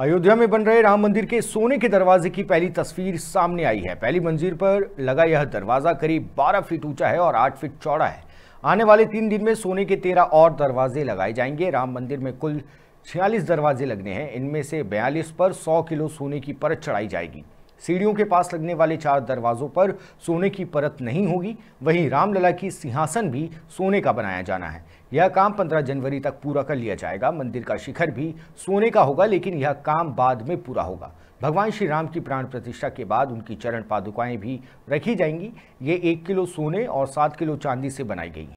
अयोध्या में बन रहे राम मंदिर के सोने के दरवाजे की पहली तस्वीर सामने आई है पहली मंजिल पर लगा यह दरवाजा करीब 12 फीट ऊंचा है और 8 फीट चौड़ा है आने वाले तीन दिन में सोने के तेरह और दरवाजे लगाए जाएंगे राम मंदिर में कुल छियालीस दरवाजे लगने हैं इनमें से बयालीस पर सौ किलो सोने की परत चढ़ाई जाएगी सीढ़ियों के पास लगने वाले चार दरवाजों पर सोने की परत नहीं होगी वहीं रामलला की सिंहासन भी सोने का बनाया जाना है यह काम 15 जनवरी तक पूरा कर लिया जाएगा मंदिर का शिखर भी सोने का होगा लेकिन यह काम बाद में पूरा होगा भगवान श्री राम की प्राण प्रतिष्ठा के बाद उनकी चरण पादुकाएं भी रखी जाएंगी ये एक किलो सोने और सात किलो चांदी से बनाई गई